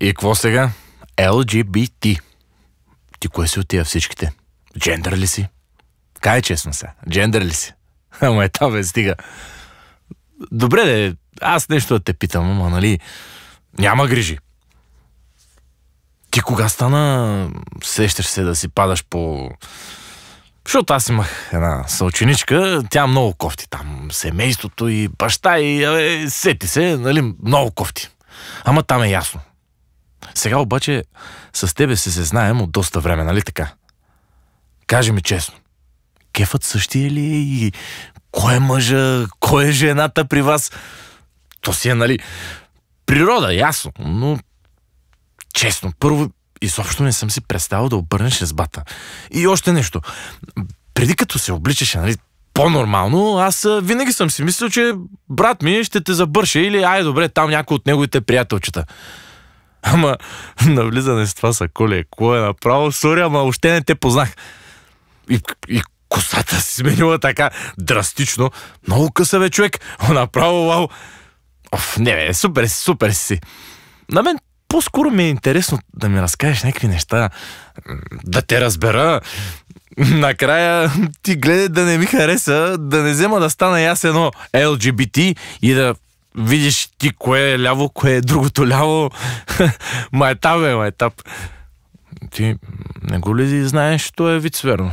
И какво сега? LGBT. Ти кое си тия всичките? Джендър ли си? Кай честно се, джендър ли си? Ама е това бе, стига. Добре де, аз нещо да те питам, ама нали, няма грижи. Ти кога стана, сещаш се да си падаш по... Защото аз имах една съученичка, тя много кофти там, семейството и баща и Абе, сети се, нали, много кофти. Ама там е ясно. Сега обаче с тебе се се знаем от доста време, нали така? Кажи ми честно, кефът същия ли е и кой е мъжа, кой е жената при вас? То си е, нали, природа, ясно, но честно, първо изобщо не съм си представил да обърнеш резбата. И още нещо, преди като се обличаше, нали, по-нормално, аз винаги съм си мислил, че брат ми ще те забърше или ай добре, там някой от неговите приятелчета. Ама навлизане с това са коле, кое е направо, сори, ама още не те познах. И, и косата си сменила така драстично. Много къса бе човек, направо вау. Оф, не бе, супер си, супер си. На мен по-скоро ми е интересно да ми разкажеш някакви неща, да те разбера. Накрая ти гледай да не ми хареса, да не взема да стана ясно едно LGBT и да видиш ти кое е ляво, кое е другото ляво. майтап е, майтап. Е ти не го ли знаеш, що е вицверно?